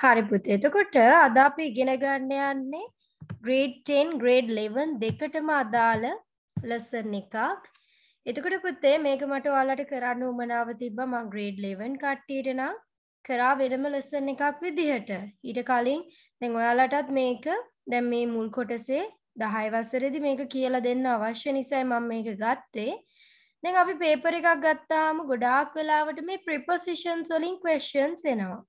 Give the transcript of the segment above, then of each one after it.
හරි පුතේ. එතකොට අද අපි ඉගෙන ගන්න යන්නේ grade 10 grade 11 දෙකටම අදාළ lesson එකක්. එතකොට පුතේ මේක මට ඔයාලට කරන්න උමනාව තිබ්බා මම grade 11 කට්ටියට නම් කරා වෙනම lesson එකක් විදිහට. ඊට කලින් දැන් ඔයාලටත් මේක දැන් මේ මුල් කොටසේ 10 වසරේදී මේක කියලා දෙන්න අවශ්‍ය නිසා මම මේක ගත්තේ. දැන් අපි පේපර් එකක් ගත්තාම ගොඩාක් වෙලාවට මේ prepositions වලින් questions එනවා.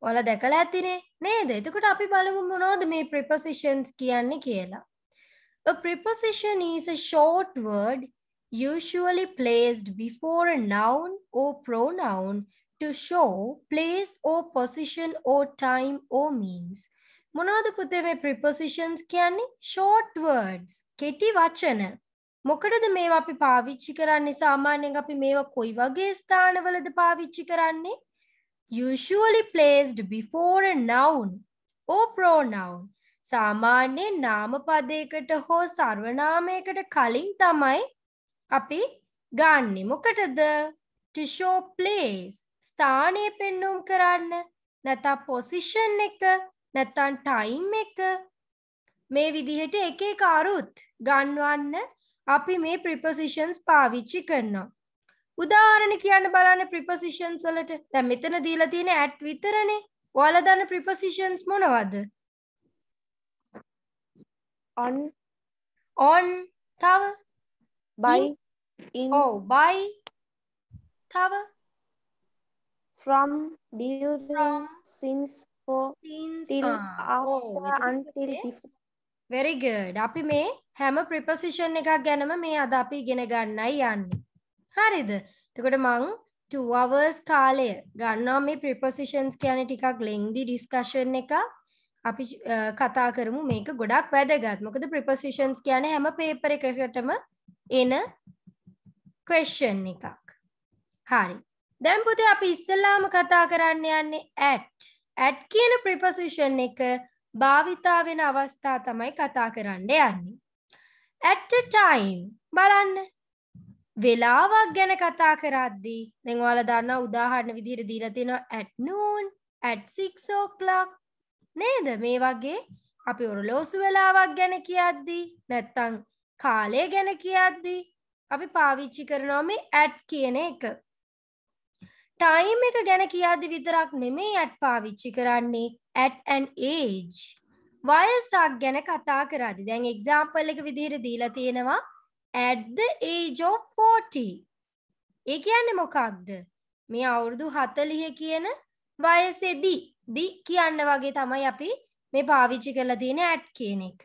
ඔල දැකලා ඇතිනේ නේද එතකොට අපි බලමු මොනෝද මේ prepositions කියන්නේ කියලා. A preposition is a short word usually placed before a noun or pronoun to show place or position or time or means. මොනවද පුතේ මේ prepositions කියන්නේ short words කෙටි වචන. මොකටද මේවා අපි පාවිච්චි කරන්නේ සාමාන්‍යයෙන් අපි මේවා කොයි වගේ ස්ථානවලද පාවිච්චි කරන්නේ? usually placed before a noun or pronoun. සාමාන්‍යයෙන් නාම පදයකට හෝ සර්වනාමයකට කලින් තමයි අපි ගන්නෙ. මොකටද? to show place ස්ථානය පෙන්වුම් කරන්න. නැත්නම් position එක, නැත්නම් time එක මේ විදිහට එක එක අරුත් ගන්වන්න අපි මේ prepositions පාවිච්චි කරනවා. උදාහරණ කියන්න බලන්න ප්‍රිපසිෂන්ස් වලට දැන් මෙතන දීලා තියෙන ඇට් විතරනේ. ඔයාලා දන්න ප්‍රිපසිෂන්ස් මොනවද? on on තව by in, in oh by තව from during from, since for since, till ah, after oh, until before very good අපි මේ හැම ප්‍රිපසිෂන් එකක් ගැනම මේ අද අපි ඉගෙන ගන්නයි යන්නේ හරිද තකොට මං අවර්ස් කාලය ගන්නවා මේ ප්‍රපොසිෂන්ස් කියන ටිකක් ලෙංදි ඩිස්කශන් එක අපි කතා කරමු මේක ගොඩක් වැදගත් මොකද ප්‍රපොසිෂන්ස් කියන හැම පේපර එකකටම එන ක්වෙස්ෂන් එකක් හරි දැන් පුතේ අපි ඉස්සල්ලාම කතා කරන්න යන්නේ ඇට් ඇට් කියන ප්‍රපොසිෂන් එක භාවිතා වෙන අවස්ථා තමයි කතා කරන්න යන්නේ at a time බලන්න වෙලාවක් ගැන කතා කරද්දී දැන් ඔයාලා දන්නා උදාහරණ විදිහට දීලා තියෙනවා at noon at 6 o'clock නේද මේ වගේ අපි ඔරලෝසු වෙලාවක් ගැන කියද්දී නැත්තම් කාලය ගැන කියද්දී අපි පාවිච්චි කරනවා මේ ඇට් කියන එක. ටයිම් එක ගැන කියාදි විතරක් නෙමේ ඇට් පාවිච්චි කරන්නේ ඇට් ඇන් ඒජ්. වයසක් ගැන කතා කරදි දැන් එක්සාම්පල් එක විදිහට දීලා තියෙනවා at the age of 40 ඒ කියන්නේ මොකක්ද මේ අවුරුදු 40 කියන වයසේදී දි කියන්න වගේ තමයි අපි මේ පාවිච්චි කරලා තියෙන at කියන එක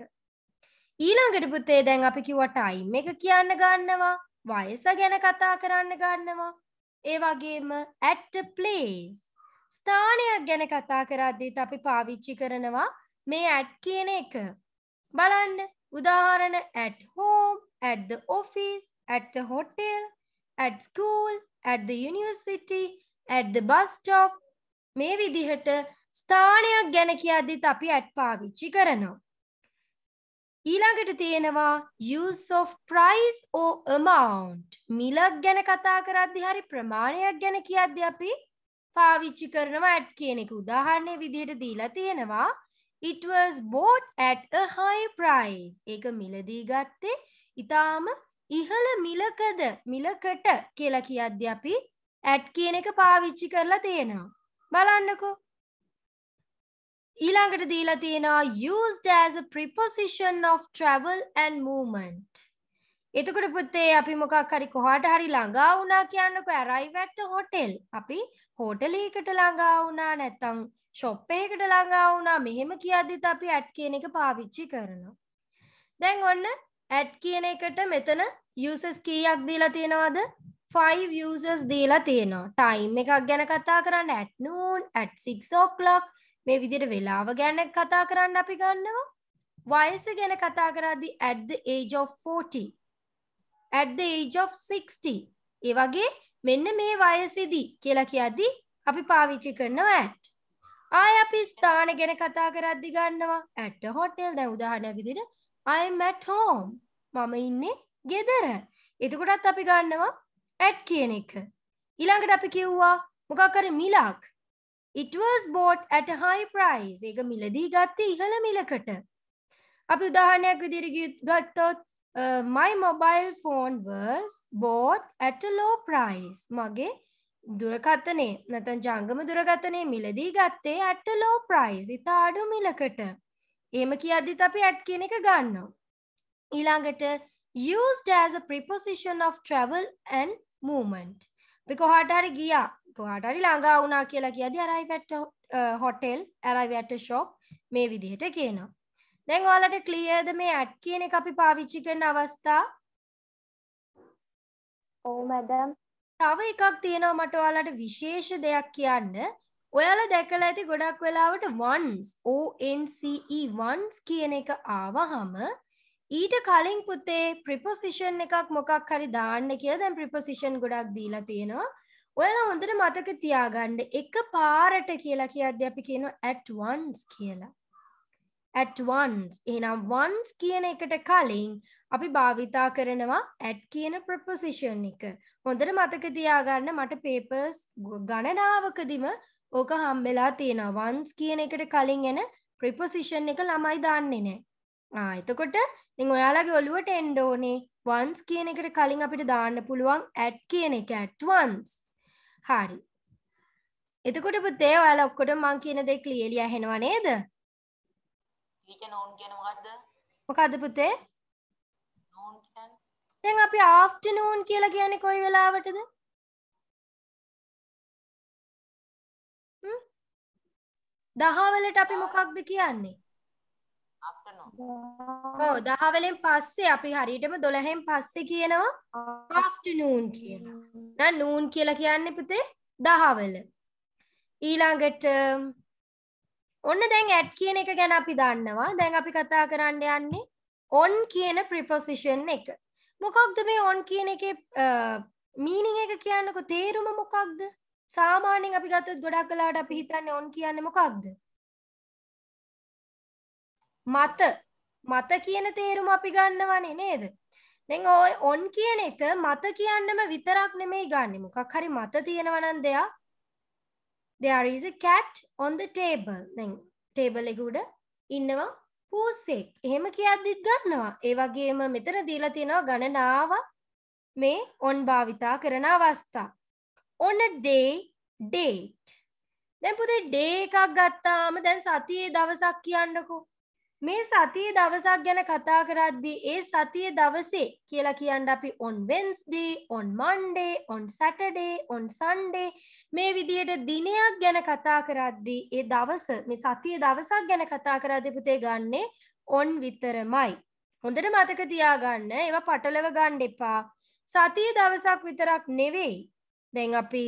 ඊළඟට පුතේ දැන් අපි කිව්වා time එක කියන්න ගන්නවා වයස ගැන කතා කරන්න ගන්නවා ඒ වගේම at a place ස්ථානයක් ගැන කතා කරද්දීත් අපි පාවිච්චි කරනවා මේ ඇඩ් කියන එක. බලන්න උදාහරණ at home, at the office, at a hotel, at school, at the university, at the bus stop මේ විදිහට ස්ථානයක් ගැන කියද්දිත් අපි at පාවිච්චි කරනවා. ඊළඟට තියෙනවා use of price or amount. මිලක් ගැන කතා කරද්දී හරි ප්‍රමාණයක් ගැන කියද්දී අපි පාවිච්චි කරනවා at කියන එක උදාහරණයේ විදිහට දීලා තියෙනවා. It was bought at a high price. ඒක මිලදී ගත්තේ ඉතාම ඉහළ මිලකද මිලකට කියලා කියද්දී අපි at කියන එක පාවිච්චි කරලා තියෙනවා. බලන්නකෝ. ඊළඟට දීලා තියෙනවා used as a preposition of travel and movement. එතකොට පුතේ අපි මොකක් හරි කොහාට හරි ළඟා වුණා කියන්නකෝ arrive at a hotel. අපි හෝටලයකට ළඟා වුණා නැත්නම් ශොප්පයකට ළඟා වුණා මෙහෙම කියද්දිත් අපි ඇට් කියන එක පාවිච්චි කරනවා. දැන් ඔන්න ඇට් කියන එකට මෙතන යසස් කීයක් දීලා තියෙනවද ෆයිව යසස් දීලා තියෙනවා ටයිම් එකක් ගැන කතා කරන්න ඇට්නූන් ඇට් සික්ෝක්ලොක් මේ විදිට වෙලාව ගැන කතා කරන්න අපි ගන්නවා වයස ගැන කතා කරදි ඇද්ද ඒජ් 40 ඇද්ද ඒජ් 60 ඒ වගේ මෙන්න මේ වයසිදී කියලා කියද්දි අපි පාවිච්චි කරනවා ඇට් ආය අපි ස්ථාන ගැන කතා කරද්දි ගන්නවා ඇට හොටෙල් දැන් උදාහරණයක් විදිහට I'm at home මම ඉන්නේ ගෙදර එතකොටත් අපි ගන්නවා ඇට් කියන එක ඊළඟට අපි කිව්වා මොකක් හරි මිලක් it was bought at a high price ඒක මිලදී ගත්තේ ඉහළ මිලකට අපි උදාහරණයක් විදිහට ගත්තොත් uh, my mobile phone was bought at a low price මගේ දුරකථනය නැතන් ජංගම දුරගතනය මිලදී ගත්තේ ඇට ලෝ ප්‍රයිස් ඉතා අඩු මිලකට ඒම කියද්දිත් අපි ඇට් කියන එක ගන්නවා. ඊළඟට used as a preposition of travel and movement. අපි කොහාට හරි ගියා කොහාට හරි ළඟා වුණා කියලා කියද්දි arrive at uh, hotel, arrive at a shop මේ විදිහට කියනවා. දැන් ඔයාලට clearද මේ at කියන එක අපි පාවිච්චි කරන අවස්ථා? ඔව් මැඩම්. තව එකක් තියෙනවා මට ඔයාලට විශේෂ දෙයක් කියන්න ඔයාලා දැකලා ඇති ගොඩක් වෙලාවට වන්ස් ONCE වන්ස් කියන එක ආවහම ඊට කලින් පුතේ ප්‍රිපොසිෂන් එකක් මොකක් හරි දාන්න කියලා දැන් ප්‍රිපොසිෂන් ගොඩක් දීලා තියෙනවා ඔයාලා හොඳට මතක තියාගන්න එක පාරට කියලා කියද්දී අපි කියනවා at once කියලා at once එහෙනම් once කියන එකට කලින් අපි භාවිතා කරනවා at කියන ප්‍රපොසිෂන් එක. හොඳට මතක තියාගන්න මට papers ගණනාවකදීම ඕක හම්බෙලා තියෙනවා. once කියන එකට කලින් එන preposition එක ළමයි දන්නේ නැහැ. ආ එතකොට ඉතින් ඔයාලගේ ඔළුවට එන්න ඕනේ once කියන එකට කලින් අපිට දාන්න පුළුවන් at කියන එක at once. හරි. එතකොට පුතේ ඔයාලා ඔක්කොටම මං කියන දේ ක්ලියර්ලි ඇහෙනව නේද? ටීචර් නෝන් කියන්නේ මොකද්ද? මොකද්ද පුතේ? නෝන් කියන්නේ දැන් අපි ආෆ්ටර්නූන් කියලා කියන්නේ කොයි වෙලාවටද? හ්ම්? දහවලට අපි මොකක්ද කියන්නේ? ආෆ්ටර්නූන්. ඔව් දහවලෙන් පස්සේ අපි හරියටම 12න් පස්සේ කියනවා ආෆ්ටර්නූන් කියලා. නෑ නූන් කියලා කියන්නේ පුතේ දහවල. ඊළඟට ඔන්න දැන් ඇට් කියන එක ගැන අපි දන්නවා දැන් අපි කතා කරන්න යන්නේ ඔන් කියන ප්‍රිපොසිෂන් එක මොකක්ද මේ ඔන් කියන එක මීනිං එක කියන්නකො තේරුම මොකක්ද සාමාන්‍යෙන් අපි ගත්තත් ගොඩක් කලාට අපි හිතන්න ඔන් කියන්න මොකක්ද මත මත කියන තේරුම අපි ගන්නවනේ නේද දැන් ඔය ඔන් කියන එක මත කියන්නම විතරක් නෙමෙයි ගන්න මොකක් හරි මත තියෙනවනම් දෙයක් there is a cat on the table දැන් table එක උඩ ඉන්නවා පූසෙක් එහෙම කියද්දිත් ගන්නවා ඒ වගේම මෙතන දීලා තියෙනවා ගණනාවක් මේ on භාවිතා කරන අවස්ථා on a day date දැන් පුතේ day එකක් ගත්තාම දැන් සතියේ දවසක් කියන්නකෝ මේ සතිය දවසක් ගැන කතා කරද්දී ඒ සතිය දවසේ කියලා කියන්න අපි on Wednesday, on Monday, on Saturday, on Sunday මේ විදියට දිනයක් ගැන කතා කරද්දී ඒ දවස මේ සතිය දවසක් ගැන කතා කරද්දී පුතේ ගන්නෙ on විතරමයි. හොඳට මතක තියාගන්න ඒවා පටලව ගන්න එපා. සතිය දවසක් විතරක් නෙවෙයි. දැන් අපි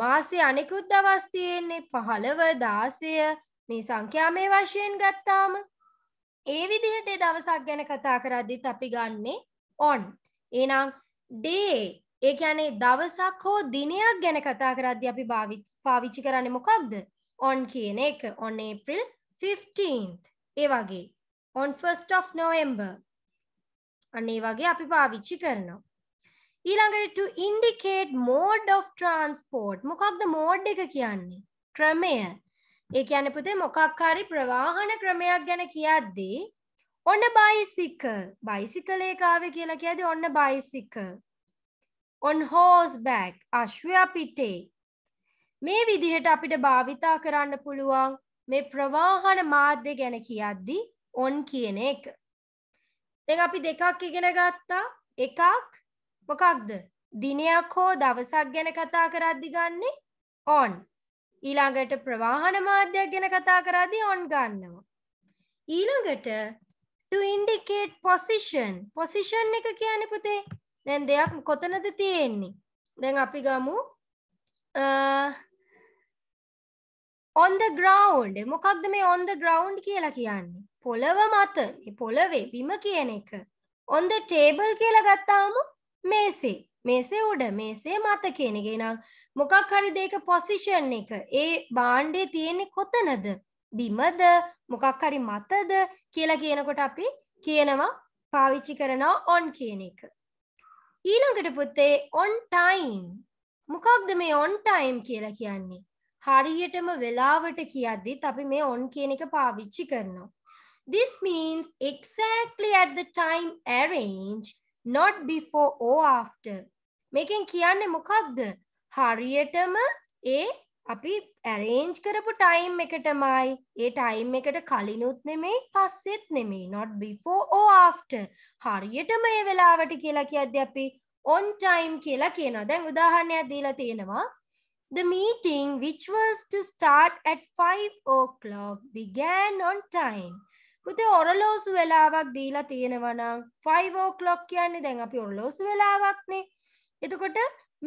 මාසේ අනෙකුත් දවස් තියෙන්නේ 15 16 මේ සංඛ්‍යාමය වශයෙන් ගත්තාම ඒ විදිහට දවසක් ගැන කතා කරද්දිත් අපි ගන්නේ on. එහෙනම් day ඒ කියන්නේ දවසක් හෝ දිනයක් ගැන කතා කරද්දී අපි පාවිච්චි කරන්නේ මොකක්ද? on කියන එක. on April 15th. ඒ වගේ. on 1st of November. අන්න ඒ වගේ අපි පාවිච්චි කරනවා. ඊළඟට to indicate mode of transport. මොකක්ද mode එක කියන්නේ? ක්‍රමය. ඒ කියන්නේ පුතේ මොකක් හරි ප්‍රවාහන ක්‍රමයක් ගැන කියද්දී ඔන්න බයිසිකල් බයිසිකල් එක ආවේ කියලා කියද්දී ඔන්න බයිසිකල් on horseback අශ්වයා පිටේ මේ විදිහට අපිට භාවිතා කරන්න පුළුවන් මේ ප්‍රවාහන මාධ්‍ය ගැන කියද්දී on කියන එක. දැන් අපි දෙකක් ඉගෙන ගත්තා. එකක් මොකක්ද? දිනයක් හෝ දවසක් ගැන කතා කරද්දී ගන්නේ on. ඊළඟට ප්‍රවාහන මාධ්‍යයක් ගැන කතා කරාදී ඔන් ගන්නවා. ඊළඟට to indicate position position එක කියන්නේ පුතේ දැන් දෙයක් කොතනද තියෙන්නේ දැන් අපි ගමු on the ground මොකක්ද මේ on the ground කියලා කියන්නේ පොළව මත මේ පොළවේ බිම කියන එක on the table කියලා ගත්තාම මේසේ මේසේ උඩ මේසේ මත කියන එක නං මොකක් හරි දෙයක පොසිෂන් එක ඒ බාණ්ඩේ තියෙන්නේ කොතනද බිමද මොකක් හරි මතද කියලා කියනකොට අපි කියනවා පාවිච්චි කරනවා ඔන් කියන එක. ඊළඟට පුතේ ඔන් ටයිම් මොකක්ද මේ ඔන් ටයිම් කියලා කියන්නේ? හරියටම වෙලාවට කියද්දිත් අපි මේ ඔන් කියන එක පාවිච්චි කරනවා. This means exactly at the time arranged not before or after. මේකෙන් කියන්නේ මොකක්ද? හරියටම ඒ අපි ඇරේන්ජ් කරපු ටයිම් එකටමයි ඒ ටයිම් එකට කලිනුත් නෙමෙයි පස්සෙත් නෙමෙයි නොට් බිෆෝ ඕ ආෆ්ට හරියටම ඒ වෙලාවට කියලා කියද්ද අපි ඔන් ටයිම් කියලා කියනවා දැන් උදාහරණයක් දීලා තියෙනවා The meeting which was to start at 5 o'clock began on time. පුතේ ඔරලෝසු වෙලාවක් දීලා තියෙනවා නම් 5 o'clock කියන්නේ දැන් අපි ඔරලෝසු වෙලාවක්නේ. එතකොට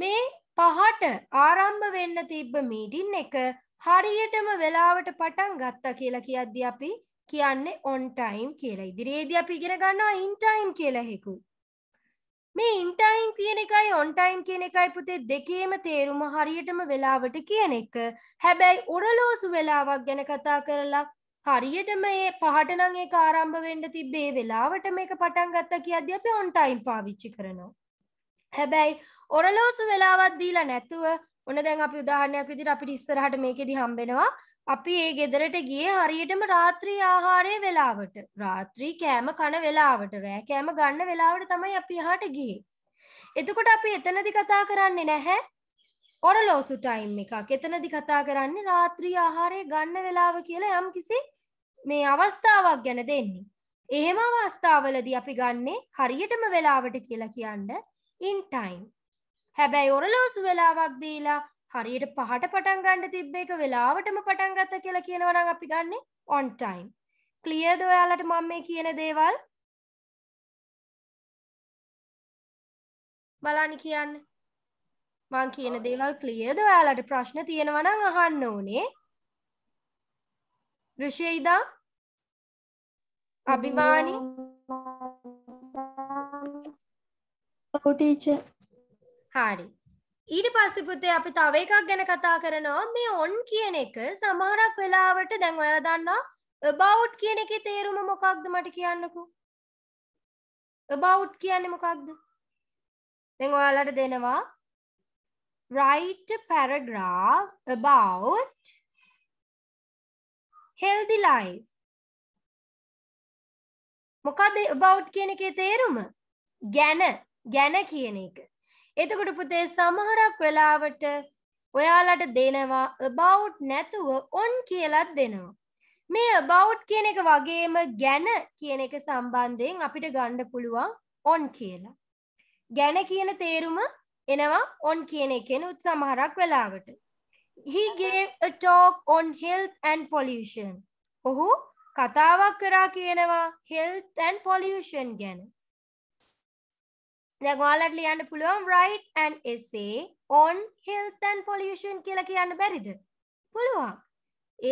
මේ පහට ආරම්භ වෙන්න තිබ්බ මීටින් එක හරියටම වෙලාවට පටන් ගත්තා කියලා කියද්දි අපි කියන්නේ on time කියලා. ඉදිරියේදී අපි ඉගෙන ගන්නවා in time කියලා හේකු. මේ in time කියන එකයි on time කියන එකයි පුතේ දෙකේම තේරුම හරියටම වෙලාවට කියන එක. හැබැයි ඔරලෝසු වෙලාවක් ගැන කතා කරලා හරියටම මේ පහට නම් ඒක ආරම්භ වෙන්න තිබ්බේ වෙලාවට මේක පටන් ගත්තා කියද්දී අපි on time පාවිච්චි කරනවා. හැබැයි ඔරලෝසු වෙලාවත් දීලා නැතුව ඔන්න දැන් අපි උදාහරණයක් විදිහට අපිට ඉස්සරහට මේකෙදි හම්බෙනවා අපි ඒ ගෙදරට ගියේ හරියටම රාත්‍රී ආහාරයේ වෙලාවට රාත්‍රී කෑම කන වෙලාවට රෑ කෑම ගන්න වෙලාවට තමයි අපි එහාට ගියේ එතකොට අපි එතනදි කතා කරන්නේ නැහැ ඔරලෝසු ටයිම් එකක් එතනදි කතා කරන්නේ රාත්‍රී ආහාරය ගන්න වෙලාව කියලා යම් කිසි මේ අවස්ථාවක් ගැන දෙන්නේ එහෙම අවස්ථාවලදී අපි ගන්නේ හරියටම වෙලාවට කියලා කියන්න in time හැබැයි ඔරලෝසු වෙලාවක් දීලා හරියට පහට පටන් ගන්න තිබ්බ එක වෙලාවටම පටන් ගත්ත කියලා කියනවා නම් අපි ගන්නෙ on time. ක්ලියර්ද ඔයාලට මම මේ කියන දේවල්? බලන්න කියන්න. මං කියන දේවල් ක්ලියර්ද ඔයාලට ප්‍රශ්න තියෙනවා නම් අහන්න ඕනේ. ඍෂියිදා අභිමානි ඔව් ටීචර් හාරි. ඊට පස්සපුතේ අපි තව එකක් ගැන කතා කරනවා මේ ඔන් කියන එක සමහරක් වෙලාවට දැන් ඔයාලා දන්නවා about කියන එකේ තේරුම මොකක්ද මට කියන්නකෝ about කියන්නේ මොකක්ද දැන් ඔයාලට දෙනවා write a paragraph about healthy life මොකක්ද about කියන එකේ තේරුම ගැන ගැන කියන එක එතකොට පුතේ සමහරක් වෙලාවට ඔයාලට දෙනවා about නැතුව on කියලත් දෙනවා. මේ about කියන එක වගේම ගැන කියන එක සම්බන්ධයෙන් අපිට ගන්න පුළුවන් on කියලා. ගැන කියන තේරුම එනවා on කියන එකෙනුත් සමහරක් වෙලාවට. He gave a talk on health and pollution. ඔහු කතාවක් කරා කියනවා health and pollution ගැන. දැන් ඔයාලට ලියන්න පුළුවන් write an essay on health and pollution කියලා කියන්න බැරිද? පුළුවන්.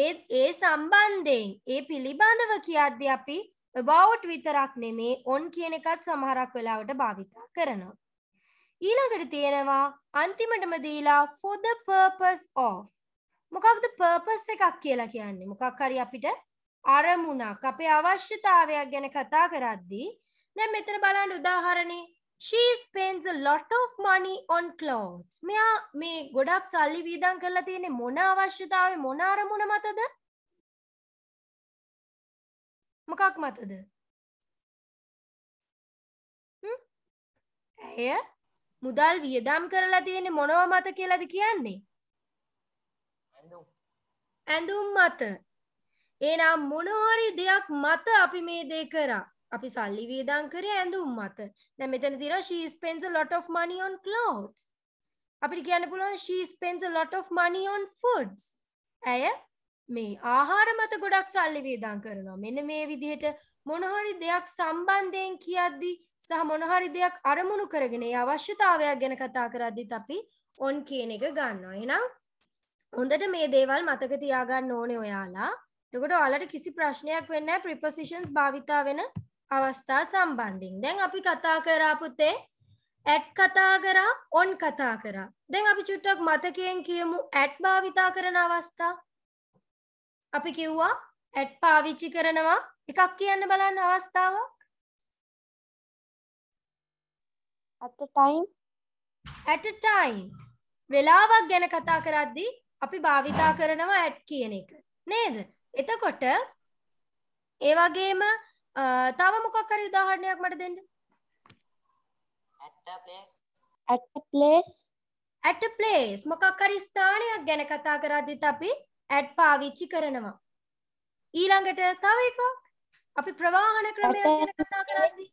ඒ ඒ සම්බන්ධයෙන් ඒ පිළිබඳව කියද්දී අපි about විතරක් නෙමේ on කියන එකත් සමහරක් වෙලාවට භාවිතා කරනවා. ඊළඟට තියෙනවා අන්තිමටම දීලා for the purpose of මොකක්ද purpose එකක් කියලා කියන්නේ? මොකක් හරි අපිට අරමුණක් අපේ අවශ්‍යතාවයක් ගැන කතා කරද්දී දැන් මෙතන බලන්න උදාහරණේ she spends lot of money on clothes මෙයා මේ ගොඩක් සල්ලි වීදන් කරලා තියෙනෙ මොන අවශ්‍යතාව මොනාරමුණ මතද මොකක් මතද ඇය මුදල් වියදම් කරලා තියෙන මොනව මත කියලද කියන්නේ ඇඳුම් මත ඒනම් මොනෝරි දෙයක් මත අපි මේ දේ කරා අපි සල්ලි වේදන් කරේ ඇඳුම් මත දැන් මෙතන තියෙනවා she spends a lot of money on clothes අපිට කියන්න පුළුවන් she spends a lot of money on foods ඇය මේ ආහාර මත ගොඩක් සල්ලි වේදන් කරනවා මෙන්න මේ විදිහට මොන හරි දෙයක් සම්බන්ධයෙන් කියද්දි සහ මොන හරි දෙයක් අරමුණු කරගෙන ඒ අවශ්‍යතාවයක් ගැන කතා කරද්දිත් අපි on කියන එක ගන්නවා එහෙනම් හොඳට මේ දේවල් මතක තියාගන්න ඕනේ ඔයාලා එතකොට ඔයාලට කිසි ප්‍රශ්නයක් වෙන්නේ නැහැ prepositions භාවිතා වෙන අවස්ථා සම්බන්ධින් දැන් අපි කතා කරාපුතේ ඇට් කතා කරා ඔන් කතා කරා දැන් අපි චුට්ටක් මතකයෙන් කියමු ඇට් භාවිතා කරන අවස්ථා අපි කිව්වා ඇට් පාවිච්චි කරනවා එකක් කියන්න බලන්න අවස්ථාවක් at a time at a time වෙලාවක් ගැන කතා කරද්දී අපි භාවිතා කරනවා ඇට් කියන එක නේද එතකොට ඒ වගේම තව මොකක් හරි උදාහරණයක් මට දෙන්න at a place at a place මොකක් හරි ස්ථානයක් ගැන කතා කරද්දිත් අපි at පාවිච්චි කරනවා ඊළඟට තව එකක් අපි ප්‍රවාහන ක්‍රමයක් ගැන කතා කරද්දී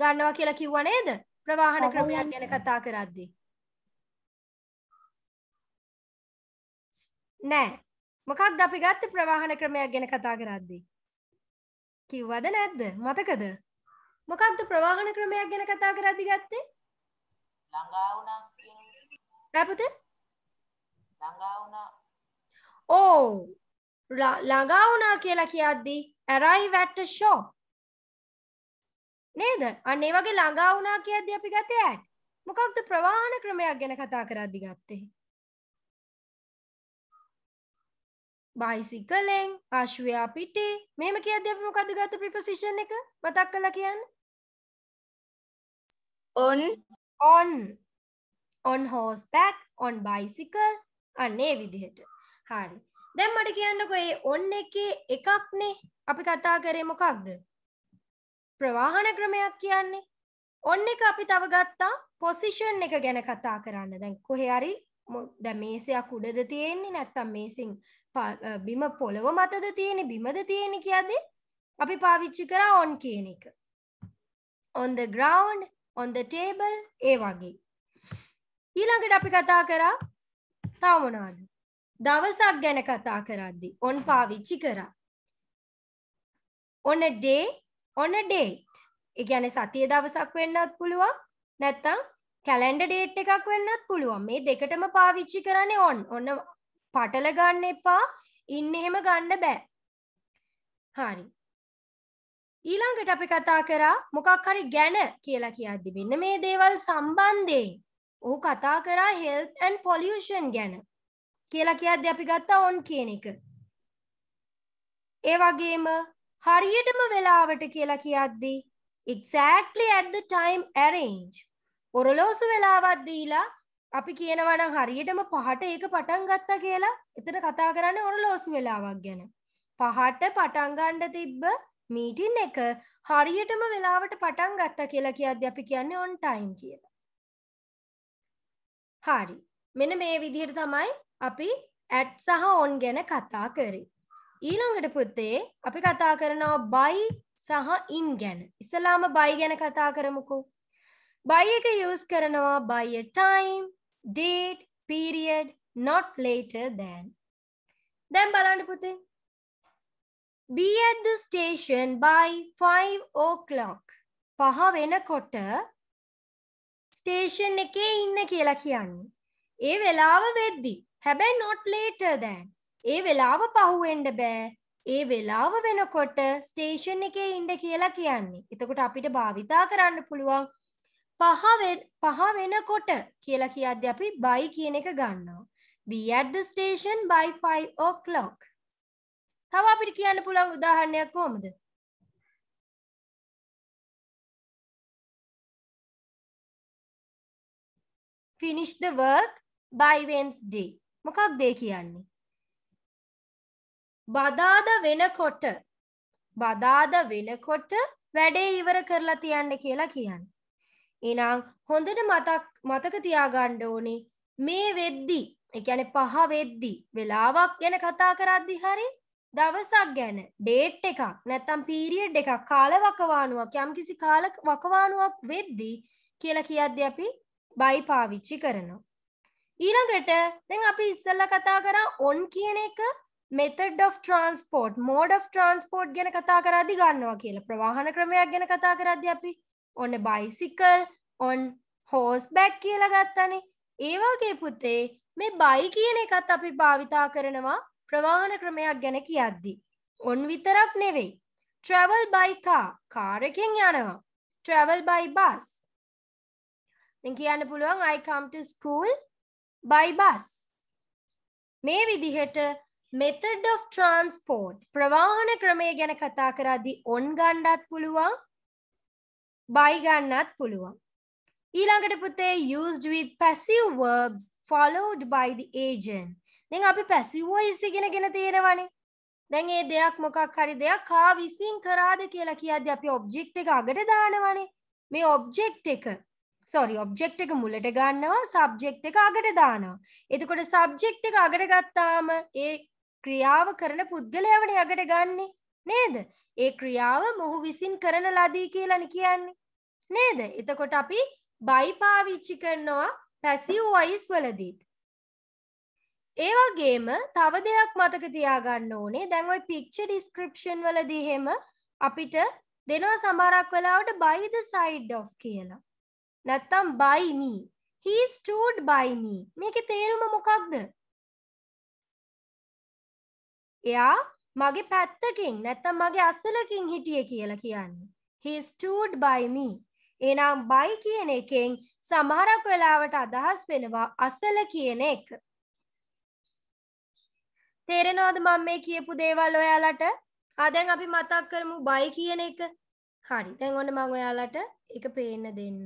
ගන්නවා කියලා කිව්ව නේද ප්‍රවාහන ක්‍රමයක් ගැන කතා කරද්දී නෑ මොකක්ද අපි ගත්ත ප්‍රවාහන ක්‍රමයක් ගැන කතා කරද්දී කිව්වද නැද්ද මතකද මොකක්ද ප්‍රවාහන ක්‍රමයක් ගැන කතා කරද්දි ගත්තේ ලැපත ඕ ළඟා වුණා කියලා කියද්දී ඇරයි වැට්ට ෂෝ නේද අන්නේ වගේ ළඟා වුණා කියද්දී අපි ගතේ ඇට් මොකක්ද ප්‍රවාහන ක්‍රමයක් ගැන කතා කරද්දි ගත්තේ බයිසිකලෙන් අශ්වයා පිටේ මෙම කියද අප මොකද ගත ප්‍රිපසිෂන් එක මතක් කළ කියන්න on on on horseback on bicycle අන්නේ විදිහට හරි දැම් මට කියන්නකො ඒ ඔන්න එකේ එකක්නේ අපි කතා කරේ මොකක්ද ප්‍රවාහන ක්‍රමයක් කියන්නේ ඔන්න එක අපි තව ගත්තා පොසිෂන් එක ගැන කතා කරන්න දැන් කොහේ හරි දැන් මේසයක් උඩද තියෙන්නේ නැත්තම් මේසින් බිම පොළොව මතද තියෙන බිමද තියෙන කියදේ අපි පාවිච්චි කරා ඔන් කියන එක on the ground on the table ඒ වගේ ඊළඟට අපි කතා කරා තව මොනවද දවසක් ගැන කතා කරද්දී on පාවිච්චි කරා on a day on a date ඒ කියන්නේ සතිය දවසක් වෙන්නත් පුළුවන් නැත්නම් කැලෙන්ඩර් ඩේට් එකක් වෙන්නත් පුළුවන් මේ දෙකටම පාවිච්චි කරන්නේ on ඔන්න පටල ගන්න එපා ඉන්න එහෙම ගන්න බෑ. හරි. ඊළඟට අපි කතා කරා මොකක් හරි ගැන කියලා කියද්දි මෙන්න මේ දේවල් සම්බන්ධයෙන් ඔහු කතා කරා health and pollution ගැන කියලා කියද්දි අපි ගත්තා on කියන එක. ඒ වගේම හරියටම වෙලාවට කියලා කියද්දි exactly at the time arrange ඔරලෝසු වෙලාවක් දීලා අපි කියනවනම් හරියටම පහට ඒක පටන් ගත්තා කියලා එතන කතා කරන්නේ ඔන ලෝස් වෙලාවක් ගැන. පහට පටන් ගන්න තිබ්බ මීටින් එක හරියටම වෙලාවට පටන් ගත්තා කියලා කියද්දී අපි කියන්නේ on time කියලා. හරි. මෙන්න මේ විදිහට තමයි අපි at සහ on ගැන කතා කරේ. ඊළඟට පුතේ අපි කතා කරනවා by සහ in ගැන. ඉස්සලාම by ගැන කතා කරමුකෝ. by එක use කරනවා by a time date, period, not later than. දැන් බලන්න පුතේ. Be at the station by 5 o'clock. පහ වෙනකොට ස්ටේෂන් එකේ ඉන්න කියලා කියන්නේ. ඒ වෙලාව වෙද්දි. හැබැයි not later than. ඒ වෙලාව පහුවෙන්න බෑ. ඒ වෙලාව වෙනකොට ස්ටේෂන් එකේ ඉන්න කියලා කියන්නේ. එතකොට අපිට භාවිතා කරන්න පුළුවන් පහ පහ වෙනකොට කියලා කියද්දි අපි by කියන එක ගන්නවා. be at the station by 5 o'clock. තව අපිට කියන්න පුළුවන් උදාහරණයක් කොහොමද? finish the work by Wednesday. මොකක්ද ඒ කියන්නේ? බදාද වෙනකොට බදාද වෙනකොට වැඩේ ඉවර කරලා තියන්න කියලා කියන්නේ. ඒනම් හොඳට මතක් මතක තියාගණ්ඩ ඕනේ මේ වෙද්දී එකැන පහ වෙද්දී වෙලාවක් ගැන කතා කරද්දි හරි දවසක් ගැන ඩේට් එකක් නැත්තම් පීරියඩ් එකක් කාල වකවානුවක් යම් කිසි කාල වකවානුවක් වෙද්දී කියලා කියද්ද අපි බයි පාවිච්චි කරනවා. ඊළඟට දැන් අපි ඉස්සල්ල කතා කරා ඔන් කියන එක method of transport mode of transport ගැන කතා කරදි ගන්නවා කියලා ප්‍රවාහන ක්‍රමයක් ගැන කතා කරද්දි අපි ඔන්න බයිසිකල් ඔන් හෝස්බැක් කියලා ගත්තන ඒවාගේ පුතේ මේ බයි කියන එකත් අපි භාවිතා කරනවා ප්‍රවාහන ක්‍රමයක් ගැන කියද්දි. ඔන් විතරක් නෙවෙයි. ට්‍රවල් බයිකා කාරකෙන් යනවා. Travel by bus. කියන්න පුළුවන් අයිකම්ට ස්කූල් බයි බස්. මේ විදිහට මෙතඩ් of ට්‍රන්ස්පෝට් ප්‍රවාහන ක්‍රමය ගැන කතා කරදි ඔන් ගණ්ඩත් පුළුවන් බයිගන්නත් පුළුවන්. ඊළඟට පුතේ used with passive verbs followed by the agent. දැන් අපි passive voice ඉගෙනගෙන තියෙනවනේ. දැන් ඒ දෙයක් මොකක් හරි දෙයක් කා විසින් කරාද කියලා කියද්දී අපි object එක අගට දානවනේ. මේ object එක සොරි ඔබ්ෙක්් එක මුලට ගන්නවා සබ්ජෙක්් එක අගට දානවා. එතකොට සබ්ජෙක්් එක අගට ගත්තාම ඒ ක්‍රියාව කරන පුද්ගලයවන අගට ගන්නේ නේද ඒ ක්‍රියාව මොහු විසින් කරන ලදී කියලන කියන්නේ. නේද? එතකොට අපි බයි පාවිච්චි කරනවා පැසිව් වොයිස් වලදීත්. ඒ වගේම තව දෙයක් මතක තියාගන්න ඕනේ. දැන් ওই picture description වලදී හැම අපිට දෙනවා සමහරක් වෙලාවට by the side of කියලා. නැත්තම් by me. He stood by me. මේකේ තේරුම මොකක්ද? එයා මගේ පැත්තකින් නැත්තම් මගේ අස්සලකින් හිටිය කියලා කියන්න. හිස්ටඩ බයිමි එනම් බයි කියන එකෙන් සමහරක් වෙලාවට අදහස් වෙනවා අස්සල කියන එක. තේරෙනවද මම මේ කියපු දේවල් ඔයාලට ආදැන් අපි මතක් කරමු බයි කියන එක හරි දැන් ඔන්න මං ඔයාලට එක පේන්න දෙන්න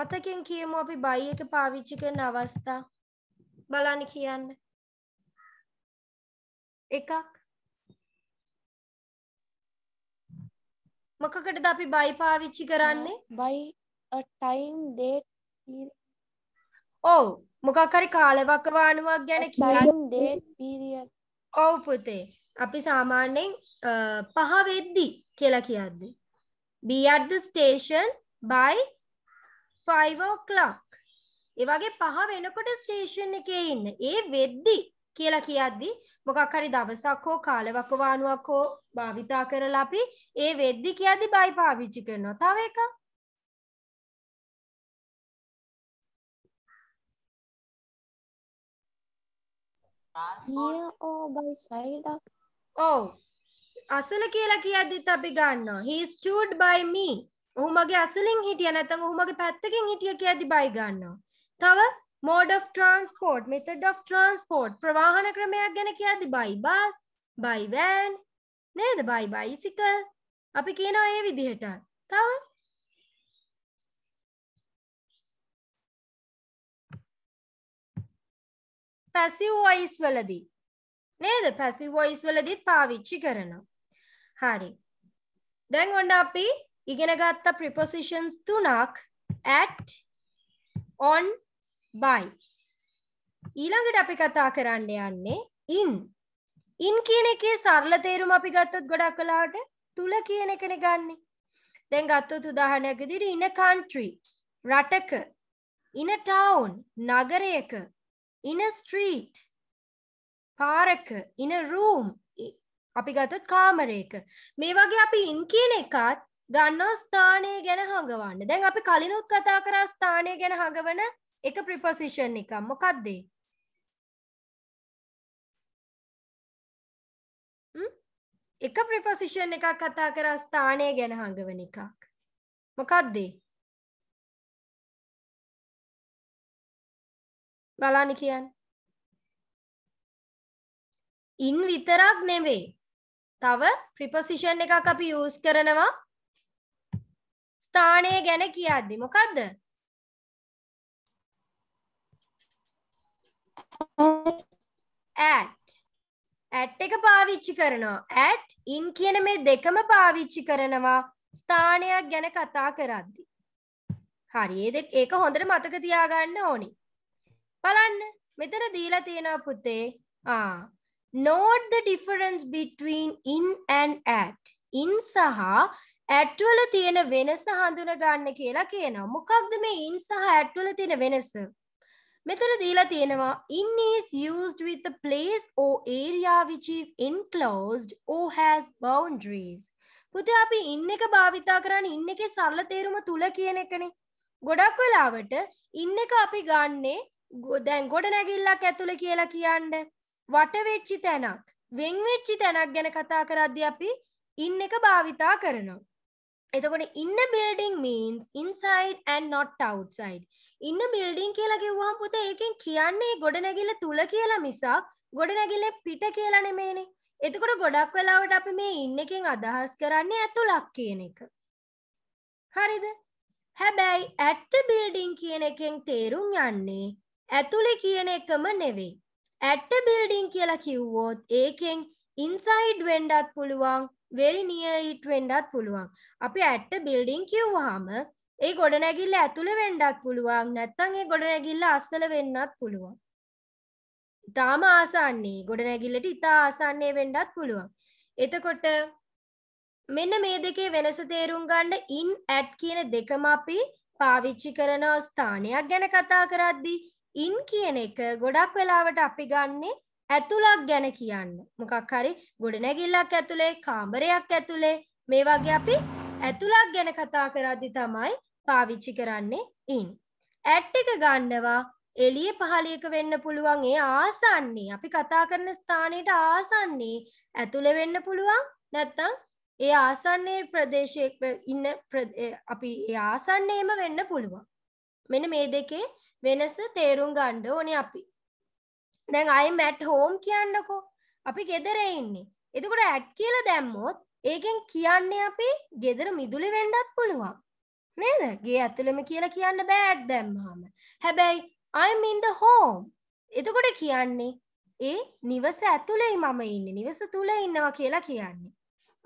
මතකෙන් කියමු අපි බයි එක පාවිච්චි කරන අවස්ථා බලන්න කියන්න එකක් මොකකටද අපි බයි පාවිච්චි කරන්නේ බයි ටයිම් ඩේට් ඔව් මොකක් හරි කාලවකවානුවක් ගැන කියන්න ඩේට් පීරියඩ් ඔව් පුතේ අපි සාමාන්‍යයෙන් පහ වෙද්දි කියලා කියද්දි be at the station by 5 o'clock ඒ වගේ පහ වෙනකොට ස්ටේෂන් එකේ ඉන්න ඒ වෙද්දි කියලා කියද්දි මොකක් හරි දවසක් හෝ කාලවකවානුවක් හෝ භාවිතා කරලා අපි ඒ වෙද්දි කියද්දි බයි පාවිච්චි කරනවා. තව එකක් here or by side of oh අසල කියලා කියද්දිත් අපි ගන්නවා he stood by me ඔහු මගේ අසලින් හිටියා නැත්නම් ඔහු මගේ පැත්තකින් හිටියා කියද්දි by ගන්නවා තව mode of transport method of transport ප්‍රවාහන ක්‍රමයක් ගැන කියද්දි by bus by van නේද by bicycle අපි කියනවා ඒ විදිහට තව passive voice වලදී නේද passive voice වලදීත් පාවිච්චි කරනවා හරි දැන් ඔන්න අපි ඉගෙන ගත්ත prepositions තුනක් at on by ඊළඟට අපි කතා කරන්න යන්නේ in in කියන එකේ සරල තේරුම අපි ගත්තොත් ගොඩක් වෙලාවට තුල කියන එකනේ ගන්නෙ දැන් ගත්තොත් උදාහරණයක් විදිහට in a country රටක in a town නගරයක in a street පාරක in a room අපි ගත්තොත් කාමරයක මේ වගේ අපි ඉන් කියන එකත් ගන්නවා ස්ථානය ගැන හඟවන්න දැන් අපි කලිනුත් කතා කරා ස්ථානය ගැන හඟවන එක ප්‍රිපොසිෂන් එක මොකක්දේ එක ප්‍රිපොසිෂන් එකක් කතා කර ස්ථානය ගැන හඟවන එකක් මොකක්දේ බලානි කියන්න ඉන් විතරක් නෙවේ තව ප්‍රිපොසිෂන් එකක් අපි යස් කරනවා ස්ථානය ගැන කියද්දි මොකක්ද at at එක පාවිච්චි කරනවා at in කියන මේ දෙකම පාවිච්චි කරනවා ස්ථානයක් ගැන කතා කරද්දි. හරි ඒ ඒක හොඳට මතක තියාගන්න ඕනි. බලන්න මෙතන දීලා තියෙනවා පුතේ ආ note the difference between in and at in සහ at වල තියෙන වෙනස හඳුනගන්න කියලා කියනවා. මොකක්ද මේ in සහ at වල තියෙන වෙනස? මෙතන දීලා තියෙනවා in is used with a place or area which is enclosed or has boundaries. පුතේ අපි in එක භාවිතා කරන්නේ in එකේ සරල තේරුම තුල කියන එකනේ. ගොඩක් වෙලාවට in එක අපි ගන්නෙ දැන් ගොඩ නැගිල්ලක් ඇතුළේ කියලා කියන්නේ වට වෙච්චි තැනක්, වෙන් වෙච්චි තැනක් ගැන කතා කරද්දී අපි in එක භාවිතා කරනවා. එතකොට in a building means inside and not outside. ඉන්න බිල්ඩින් කියලා කිව්වහම පුතේ ඒකෙන් කියන්නේ ගොඩනැගිල්ල තුල කියලා මිසක් ගොඩනැගිල්ල පිට කියලා නෙමෙයිනේ. එතකොට ගොඩක් වෙලාවට අපි මේ ඉන්න එකෙන් අදහස් කරන්නේ ඇතුලක් කියන එක. හරිද? හැබැයි ඇට බිල්ඩින් කියන එකෙන් තේරුම් යන්නේ ඇතුලේ කියන එකම නෙවෙයි. ඇට බිල්ඩින් කියලා කිව්වොත් ඒකෙන් ඉන්සයිඩ් වෙන්නත් පුළුවන්, very near it වෙන්නත් පුළුවන්. අපි ඇට බිල්ඩින් කිව්වහම ඒ ගොඩනැගිල්ල ඇතුළ වෙන්ඩක් පුළුවන් නැත්තන් ඒ ගොඩනැගිල්ල අස්සල වෙන්නත් පුළුවන් ඉතාම ආසන්නේ ගොඩනැගිල්ලට ඉතා ආසන්නේ වෙන්ඩත් පුළුවන් එතකොට මෙන්න මේ දෙකේ වෙනස තේරුම් ගණ්ඩ ඉන් ඇට් කියන දෙකම අපි පාවිච්චි කරන ස්ථානයක් ගැන කතා කරද්දි ඉන් කියන එක ගොඩක් වෙලාවට අපි ගන්නේ ඇතුළක් ගැන කියන්න මොකක් හරි ගොඩනැගිල්ලක් ඇතුළේ කාමරයක් ඇතුළේ මේ වගේ අපි ඇතුළක් ගැන කතා කරද්දි තමයි පාවිච්චි කරන්නේ ඉන්. ඇට් එක ගන්නවා එලිය පහලියක වෙන්න පුළුවන් ඒ ආසන්නේ අපි කතා කරන ස්ථානයට ආසන්නේ ඇතුළ වෙන්න පුළුවන් නැත්තං ඒ ආසන්නේ ප්‍රදේශය ඉන්න අපි ඒ ආසන්නේම වෙන්න පුළුවන්. මෙන මේ දෙකේ වෙනස තේරුම් ගණ්ඩ ඕන අපි. දැන් අයි මැට් හෝම් කියන්නකෝ අපි ගෙදර ඉන්නේ. එතකොට ඇට් කියල දැම්මොත් ඒකෙන් කියන්නේ අපි ගෙදර මිදුලි වෙන්ඩත් පුළුවන්. නේද ගේ ඇතුළෙම කියලා කියන්න බෑඩ් දැම්හාම හැබැයි අයමින්ද හෝම් එතකොට කියන්නේ ඒ නිවස ඇතුළෙයි මම ඉන්න නිවස තුළ ඉන්නවා කියලා කියන්නේ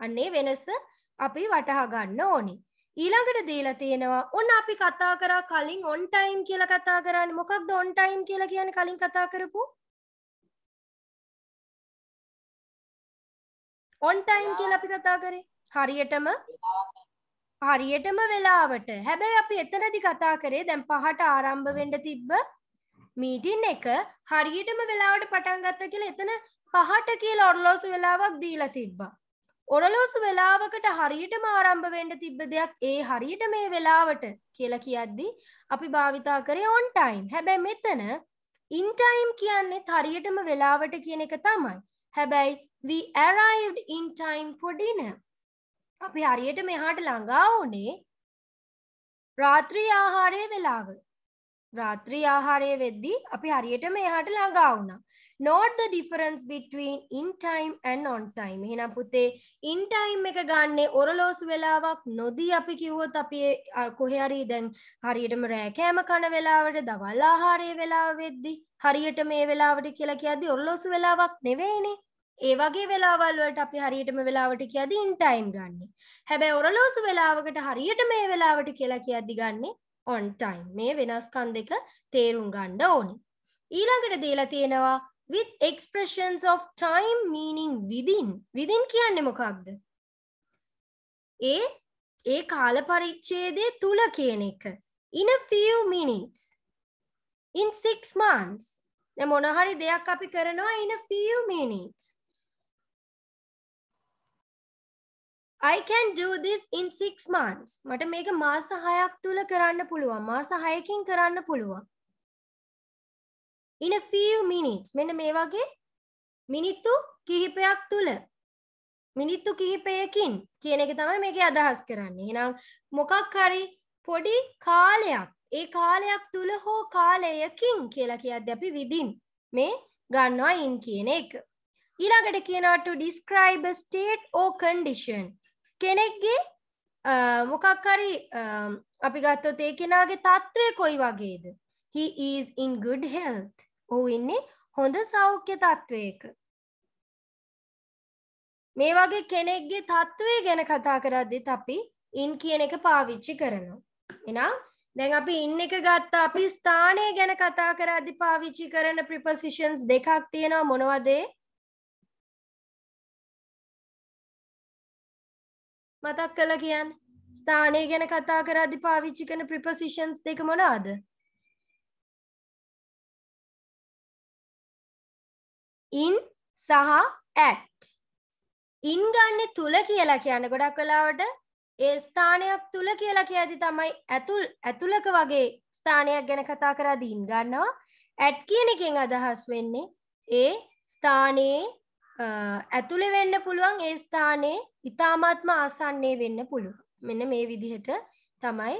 අන්නේ වෙනස අපි වටහා ගන්න ඕනි ඊළඟට දීලා තියෙනවා ඔන්න අපි කතා කරා කලින් ඔන් ටයිම් කියලා කතා කරන්නේ මොකක්ද ඔන් ටයිම් කියලා කියන්නේ කලින් කතා කරපු ඔන් ටයිම් කියලා අපි කතා කරේ හරියටම හරියටම වෙලාවට හැබැයි අපි එතනදි කතා කරේ දැන් පහට ආරම්භ වෙන්න තිබ්බ මීටින් එක හරියටම වෙලාවට පටන් ගත්ත කියලා එතන පහට කියලා ඔරලෝසු වෙලාවක් දීලා තිබ්බා. ඔරලෝසු වෙලාවකට හරියටම ආරම්භ වෙන්න තිබ්බ දෙයක් ඒ හරියට මේ වෙලාවට කියලා කියද්දි අපි භාවිතා කරේ on time. හැබැයි මෙතන in time කියන්නේ හරියටම වෙලාවට කියන එක තමයි. හැබැයි we arrived in time for dinner අපි හරියට මෙහාට ළඟා වුණේ රාත්‍රී ආහාරයේ වෙලාව. රාත්‍රී ආහාරයේ වෙද්දී අපි හරියට මෙහාට ළඟා වුණා. Note the difference between in time and on time. එහෙනම් පුතේ in time එක ගන්නේ ඔරලෝසු වෙලාවක් නොදී අපි කිව්වොත් අපි කොහේ හරි දැන් හරියටම රෑ කෑම කන වෙලාවට දවල් ආහාරයේ වෙලාව වෙද්දී හරියට මේ වෙලාවට කියලා කියද්දී ඔරලෝසු වෙලාවක් නෙවෙයිනේ. ඒ වගේ වෙලාවල් වලට අපි හරියටම වෙලාවට කියදි ඉන් ටයිම් ගන්න. හැබැයි ඔරලෝසු වෙලාවකට හරියට මේ වෙලාවට කියලා කියද්දි ගන්නේ ඔන් ටයිම්. මේ වෙනස්කම් දෙක තේරුම් ගන්න ඕනේ. ඊළඟට දීලා තියෙනවා with expressions of time meaning within. within කියන්නේ මොකක්ද? ඒ ඒ කාල පරිච්ඡේදයේ තුල කියන එක. in a few minutes. in 6 months. දැන් මොන හරි දෙයක් අපි කරනවා in a few minutes. I can do this in 6 months. මට මේක මාස 6ක් තුල කරන්න පුළුවන්. මාස 6කින් කරන්න පුළුවන්. In a few minutes. මෙන්න මේ වගේ මිනිත්තු කිහිපයක් තුල මිනිත්තු කිහිපයකින් කියන එක තමයි මේකේ අදහස් කරන්නේ. එහෙනම් මොකක් හරි පොඩි කාලයක් ඒ කාලයක් තුල හෝ කාලයකින් කියලා කියද්දී අපි within මේ ගන්නවා in කියන එක. ඊළඟට කියනවා to describe a state or condition කෙනෙක්ගේ මොකක්කරි අපි ගත්තොත් ඒ කෙනාගේ තත්ත්වය කොයි වගේද he is in good health ඔහු ඉන්නේ හොඳ සෞඛ්‍ය තත්ත්වයක මේ වගේ කෙනෙක්ගේ තත්ත්වය ගැන කතා කරද්දිත් අපි ඉන් කියන එක පාවිච්චි කරනවා එනම් දැන් අපි ඉන්න එක ගත්ත අපි ස්ථානය ගැන කතා කරද්දි පාවිච්චි කරන ප්‍රිපසිෂන්ස් දෙකක් තියෙනවා මොනවදේ මතක් කළ කියන් ස්ථානය ගැන කතා කරද්දි පාවිච්චි කරන ප්‍රිපසිෂන්ස් දෙක මොනාද ඉන් සහ ඇට් ඉන් ගන්න තුල කියලා කියන්න ගොඩක් වෙලාවට ඒ ස්ථානයක් තුල කියලා කියදි තමයි ඇතුල් ඇතුළක වගේ ස්ථානයක් ගැන කතා කරද්දී ඉන් ගන්නවා ඇට් කියන එකෙන් අදහස් වෙන්නේ ඒ ස්ථානයේ ඇතුළේ වෙන්න පුළුවන් ඒ ස්ථානයේ ඉතාමත්ම ආසන්නේ වෙන්න පුළුව මෙන්න මේ විදිහට තමයි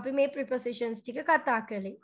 අපි මේ ප්‍රපසිෂන්ස් ටික කතා කළේ